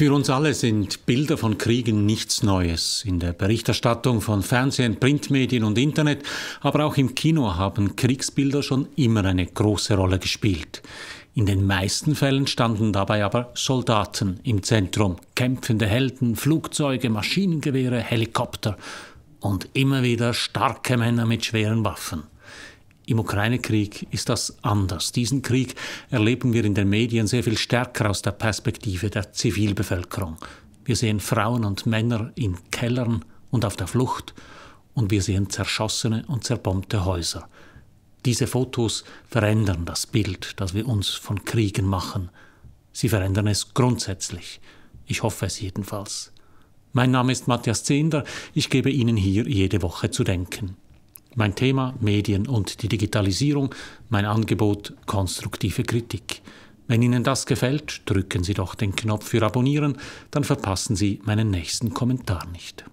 Für uns alle sind Bilder von Kriegen nichts Neues. In der Berichterstattung von Fernsehen, Printmedien und Internet, aber auch im Kino haben Kriegsbilder schon immer eine große Rolle gespielt. In den meisten Fällen standen dabei aber Soldaten im Zentrum, kämpfende Helden, Flugzeuge, Maschinengewehre, Helikopter und immer wieder starke Männer mit schweren Waffen. Im Ukraine-Krieg ist das anders. Diesen Krieg erleben wir in den Medien sehr viel stärker aus der Perspektive der Zivilbevölkerung. Wir sehen Frauen und Männer in Kellern und auf der Flucht und wir sehen zerschossene und zerbombte Häuser. Diese Fotos verändern das Bild, das wir uns von Kriegen machen. Sie verändern es grundsätzlich. Ich hoffe es jedenfalls. Mein Name ist Matthias Zehnder. Ich gebe Ihnen hier jede Woche zu denken. Mein Thema Medien und die Digitalisierung, mein Angebot konstruktive Kritik. Wenn Ihnen das gefällt, drücken Sie doch den Knopf für Abonnieren, dann verpassen Sie meinen nächsten Kommentar nicht.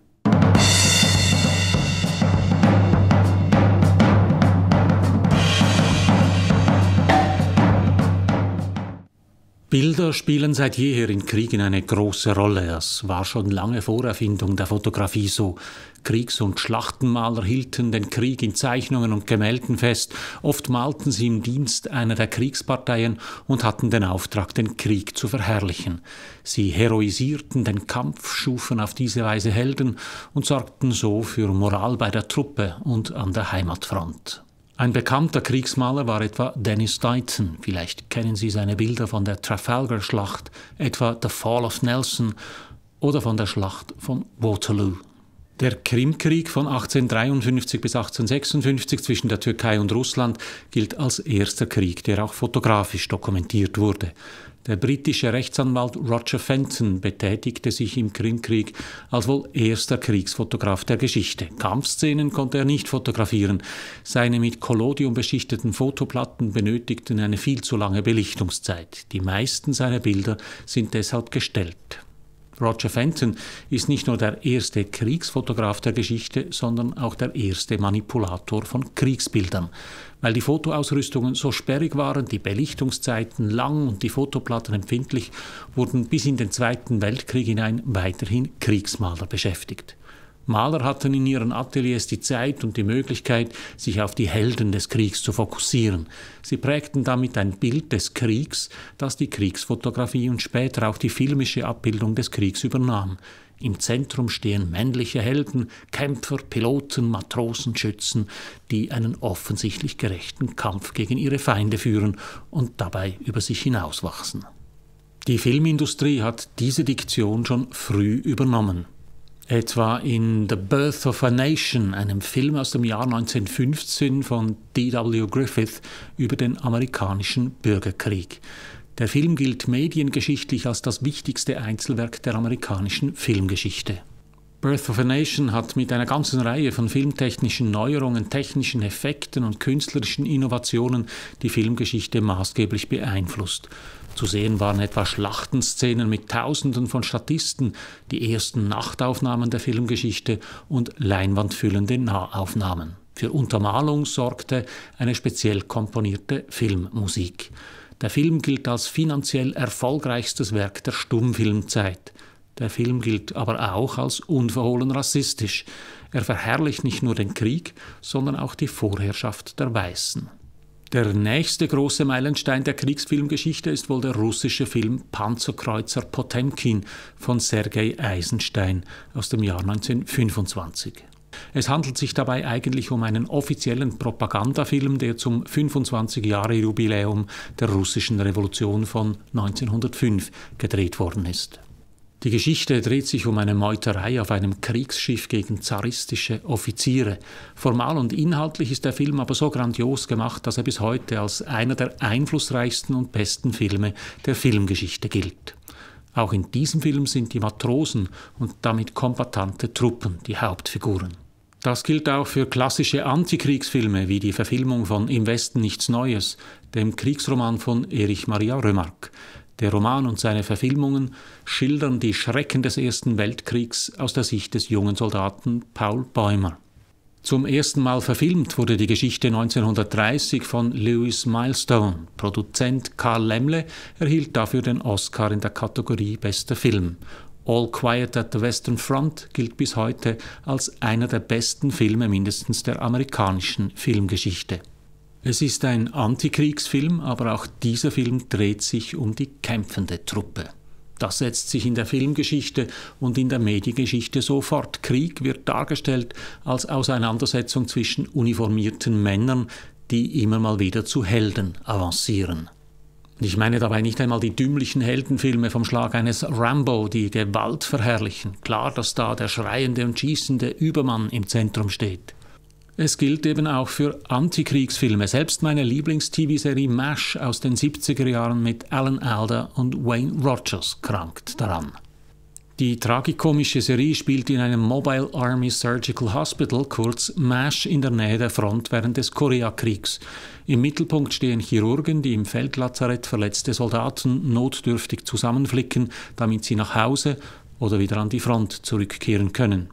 Bilder spielen seit jeher in Kriegen eine große Rolle. Es war schon lange vor Erfindung der Fotografie so. Kriegs- und Schlachtenmaler hielten den Krieg in Zeichnungen und Gemälden fest. Oft malten sie im Dienst einer der Kriegsparteien und hatten den Auftrag, den Krieg zu verherrlichen. Sie heroisierten den Kampf, schufen auf diese Weise Helden und sorgten so für Moral bei der Truppe und an der Heimatfront. Ein bekannter Kriegsmaler war etwa Dennis Dighton. Vielleicht kennen Sie seine Bilder von der Trafalgar-Schlacht, etwa The Fall of Nelson oder von der Schlacht von Waterloo. Der Krimkrieg von 1853 bis 1856 zwischen der Türkei und Russland gilt als erster Krieg, der auch fotografisch dokumentiert wurde. Der britische Rechtsanwalt Roger Fenton betätigte sich im Krimkrieg als wohl erster Kriegsfotograf der Geschichte. Kampfszenen konnte er nicht fotografieren. Seine mit Collodium beschichteten Fotoplatten benötigten eine viel zu lange Belichtungszeit. Die meisten seiner Bilder sind deshalb gestellt. Roger Fenton ist nicht nur der erste Kriegsfotograf der Geschichte, sondern auch der erste Manipulator von Kriegsbildern. Weil die Fotoausrüstungen so sperrig waren, die Belichtungszeiten lang und die Fotoplatten empfindlich, wurden bis in den Zweiten Weltkrieg hinein weiterhin Kriegsmaler beschäftigt. Maler hatten in ihren Ateliers die Zeit und die Möglichkeit, sich auf die Helden des Kriegs zu fokussieren. Sie prägten damit ein Bild des Kriegs, das die Kriegsfotografie und später auch die filmische Abbildung des Kriegs übernahm. Im Zentrum stehen männliche Helden, Kämpfer, Piloten, Matrosen, Schützen, die einen offensichtlich gerechten Kampf gegen ihre Feinde führen und dabei über sich hinauswachsen. Die Filmindustrie hat diese Diktion schon früh übernommen etwa äh, in The Birth of a Nation, einem Film aus dem Jahr 1915 von D.W. Griffith über den amerikanischen Bürgerkrieg. Der Film gilt mediengeschichtlich als das wichtigste Einzelwerk der amerikanischen Filmgeschichte. Birth of a Nation hat mit einer ganzen Reihe von filmtechnischen Neuerungen, technischen Effekten und künstlerischen Innovationen die Filmgeschichte maßgeblich beeinflusst. Zu sehen waren etwa Schlachtenszenen mit Tausenden von Statisten, die ersten Nachtaufnahmen der Filmgeschichte und leinwandfüllende Nahaufnahmen. Für Untermalung sorgte eine speziell komponierte Filmmusik. Der Film gilt als finanziell erfolgreichstes Werk der Stummfilmzeit. Der Film gilt aber auch als unverhohlen rassistisch. Er verherrlicht nicht nur den Krieg, sondern auch die Vorherrschaft der Weißen. Der nächste große Meilenstein der Kriegsfilmgeschichte ist wohl der russische Film Panzerkreuzer Potemkin von Sergei Eisenstein aus dem Jahr 1925. Es handelt sich dabei eigentlich um einen offiziellen Propagandafilm, der zum 25-Jahre-Jubiläum der russischen Revolution von 1905 gedreht worden ist. Die Geschichte dreht sich um eine Meuterei auf einem Kriegsschiff gegen zaristische Offiziere. Formal und inhaltlich ist der Film aber so grandios gemacht, dass er bis heute als einer der einflussreichsten und besten Filme der Filmgeschichte gilt. Auch in diesem Film sind die Matrosen und damit kombatante Truppen die Hauptfiguren. Das gilt auch für klassische Antikriegsfilme wie die Verfilmung von Im Westen nichts Neues, dem Kriegsroman von Erich Maria Römerk. Der Roman und seine Verfilmungen schildern die Schrecken des Ersten Weltkriegs aus der Sicht des jungen Soldaten Paul Bäumer. Zum ersten Mal verfilmt wurde die Geschichte 1930 von Lewis Milestone. Produzent Karl Lemle erhielt dafür den Oscar in der Kategorie Bester Film. All Quiet at the Western Front gilt bis heute als einer der besten Filme mindestens der amerikanischen Filmgeschichte. Es ist ein Antikriegsfilm, aber auch dieser Film dreht sich um die kämpfende Truppe. Das setzt sich in der Filmgeschichte und in der Mediengeschichte so fort. Krieg wird dargestellt als Auseinandersetzung zwischen uniformierten Männern, die immer mal wieder zu Helden avancieren. Ich meine dabei nicht einmal die dümmlichen Heldenfilme vom Schlag eines Rambo, die Gewalt verherrlichen. Klar, dass da der schreiende und schießende Übermann im Zentrum steht. Es gilt eben auch für Antikriegsfilme. Selbst meine Lieblings-TV-Serie MASH aus den 70er Jahren mit Alan Alda und Wayne Rogers krankt daran. Die tragikomische Serie spielt in einem Mobile Army Surgical Hospital, kurz MASH, in der Nähe der Front während des Koreakriegs. Im Mittelpunkt stehen Chirurgen, die im Feldlazarett verletzte Soldaten notdürftig zusammenflicken, damit sie nach Hause, oder wieder an die Front zurückkehren können.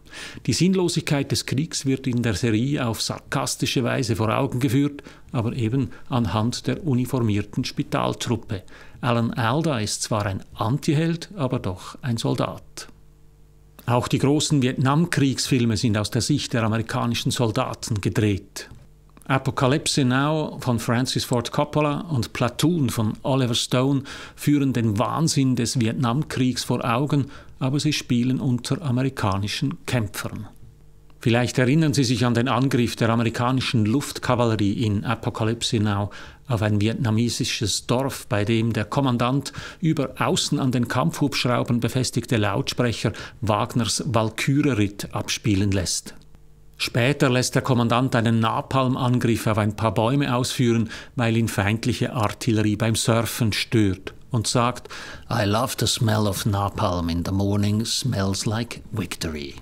Die Sinnlosigkeit des Kriegs wird in der Serie auf sarkastische Weise vor Augen geführt, aber eben anhand der uniformierten Spitaltruppe. Alan Alda ist zwar ein Antiheld, aber doch ein Soldat. Auch die großen Vietnamkriegsfilme sind aus der Sicht der amerikanischen Soldaten gedreht. Apocalypse Now von Francis Ford Coppola und Platoon von Oliver Stone führen den Wahnsinn des Vietnamkriegs vor Augen, aber sie spielen unter amerikanischen Kämpfern. Vielleicht erinnern Sie sich an den Angriff der amerikanischen Luftkavallerie in Apocalypse Now auf ein vietnamesisches Dorf, bei dem der Kommandant über außen an den Kampfhubschraubern befestigte Lautsprecher Wagners Walküre-Ritt abspielen lässt. Später lässt der Kommandant einen Napalmangriff auf ein paar Bäume ausführen, weil ihn feindliche Artillerie beim Surfen stört und sagt: I love the smell of napalm in the morning, smells like victory.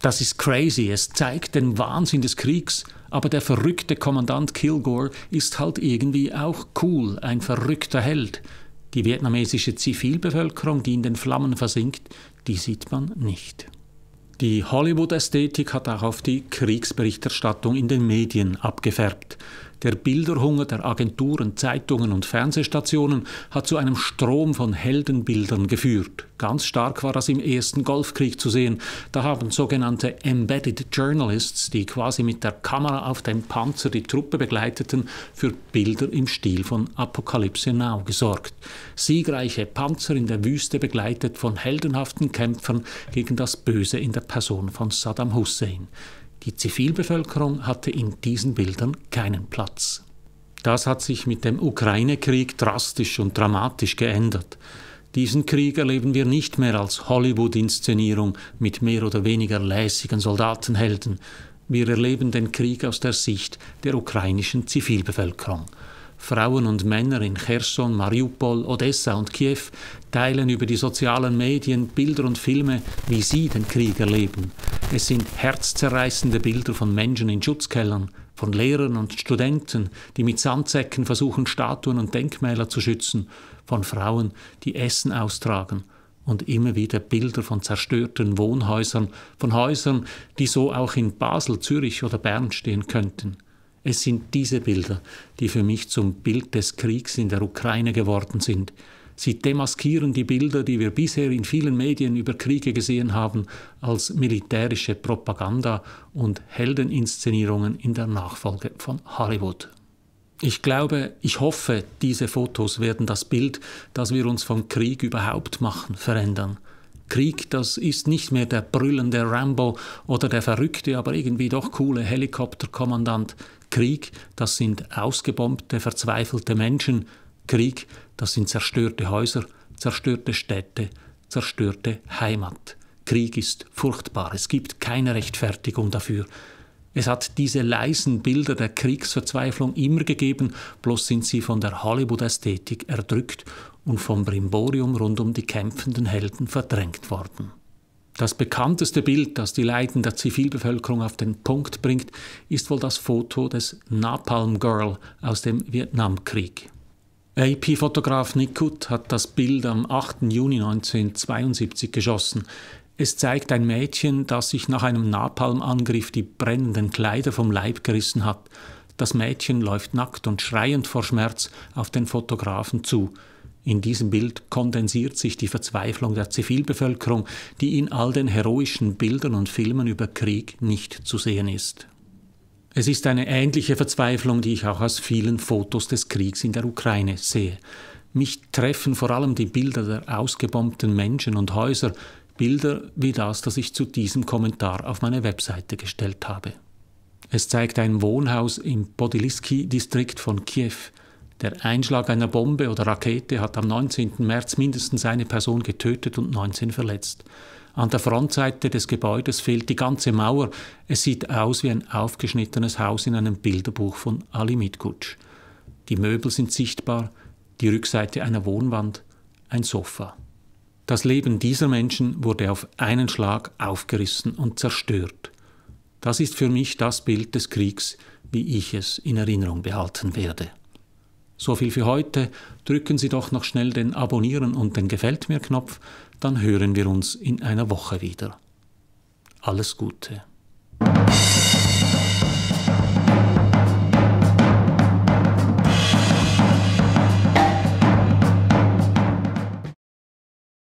Das ist crazy, es zeigt den Wahnsinn des Kriegs, aber der verrückte Kommandant Kilgore ist halt irgendwie auch cool, ein verrückter Held. Die vietnamesische Zivilbevölkerung, die in den Flammen versinkt, die sieht man nicht. Die Hollywood-Ästhetik hat auch auf die Kriegsberichterstattung in den Medien abgefärbt. Der Bilderhunger der Agenturen, Zeitungen und Fernsehstationen hat zu einem Strom von Heldenbildern geführt. Ganz stark war das im ersten Golfkrieg zu sehen. Da haben sogenannte Embedded Journalists, die quasi mit der Kamera auf dem Panzer die Truppe begleiteten, für Bilder im Stil von Apokalypse Now gesorgt. Siegreiche Panzer in der Wüste begleitet von heldenhaften Kämpfern gegen das Böse in der Person von Saddam Hussein. Die Zivilbevölkerung hatte in diesen Bildern keinen Platz. Das hat sich mit dem Ukraine-Krieg drastisch und dramatisch geändert. Diesen Krieg erleben wir nicht mehr als Hollywood-Inszenierung mit mehr oder weniger lässigen Soldatenhelden. Wir erleben den Krieg aus der Sicht der ukrainischen Zivilbevölkerung. Frauen und Männer in Cherson, Mariupol, Odessa und Kiew teilen über die sozialen Medien Bilder und Filme, wie sie den Krieg erleben. Es sind herzzerreißende Bilder von Menschen in Schutzkellern, von Lehrern und Studenten, die mit Sandsäcken versuchen, Statuen und Denkmäler zu schützen, von Frauen, die Essen austragen und immer wieder Bilder von zerstörten Wohnhäusern, von Häusern, die so auch in Basel, Zürich oder Bern stehen könnten. Es sind diese Bilder, die für mich zum Bild des Kriegs in der Ukraine geworden sind. Sie demaskieren die Bilder, die wir bisher in vielen Medien über Kriege gesehen haben, als militärische Propaganda und Heldeninszenierungen in der Nachfolge von Hollywood. Ich glaube, ich hoffe, diese Fotos werden das Bild, das wir uns vom Krieg überhaupt machen, verändern. Krieg, das ist nicht mehr der brüllende Rambo oder der verrückte, aber irgendwie doch coole Helikopterkommandant. Krieg, das sind ausgebombte, verzweifelte Menschen. Krieg, das sind zerstörte Häuser, zerstörte Städte, zerstörte Heimat. Krieg ist furchtbar, es gibt keine Rechtfertigung dafür. Es hat diese leisen Bilder der Kriegsverzweiflung immer gegeben, bloß sind sie von der Hollywood-Ästhetik erdrückt und vom Brimborium rund um die kämpfenden Helden verdrängt worden. Das bekannteste Bild, das die Leiden der Zivilbevölkerung auf den Punkt bringt, ist wohl das Foto des Napalm Girl aus dem Vietnamkrieg. AP-Fotograf Nick Hood hat das Bild am 8. Juni 1972 geschossen. Es zeigt ein Mädchen, das sich nach einem Napalmangriff die brennenden Kleider vom Leib gerissen hat. Das Mädchen läuft nackt und schreiend vor Schmerz auf den Fotografen zu. In diesem Bild kondensiert sich die Verzweiflung der Zivilbevölkerung, die in all den heroischen Bildern und Filmen über Krieg nicht zu sehen ist. Es ist eine ähnliche Verzweiflung, die ich auch aus vielen Fotos des Kriegs in der Ukraine sehe. Mich treffen vor allem die Bilder der ausgebombten Menschen und Häuser, Bilder wie das, das ich zu diesem Kommentar auf meine Webseite gestellt habe. Es zeigt ein Wohnhaus im podiliski distrikt von Kiew, der Einschlag einer Bombe oder Rakete hat am 19. März mindestens eine Person getötet und 19 verletzt. An der Frontseite des Gebäudes fehlt die ganze Mauer. Es sieht aus wie ein aufgeschnittenes Haus in einem Bilderbuch von Ali Mitkutsch. Die Möbel sind sichtbar, die Rückseite einer Wohnwand, ein Sofa. Das Leben dieser Menschen wurde auf einen Schlag aufgerissen und zerstört. Das ist für mich das Bild des Kriegs, wie ich es in Erinnerung behalten werde. So viel für heute. Drücken Sie doch noch schnell den Abonnieren und den Gefällt mir Knopf, dann hören wir uns in einer Woche wieder. Alles Gute.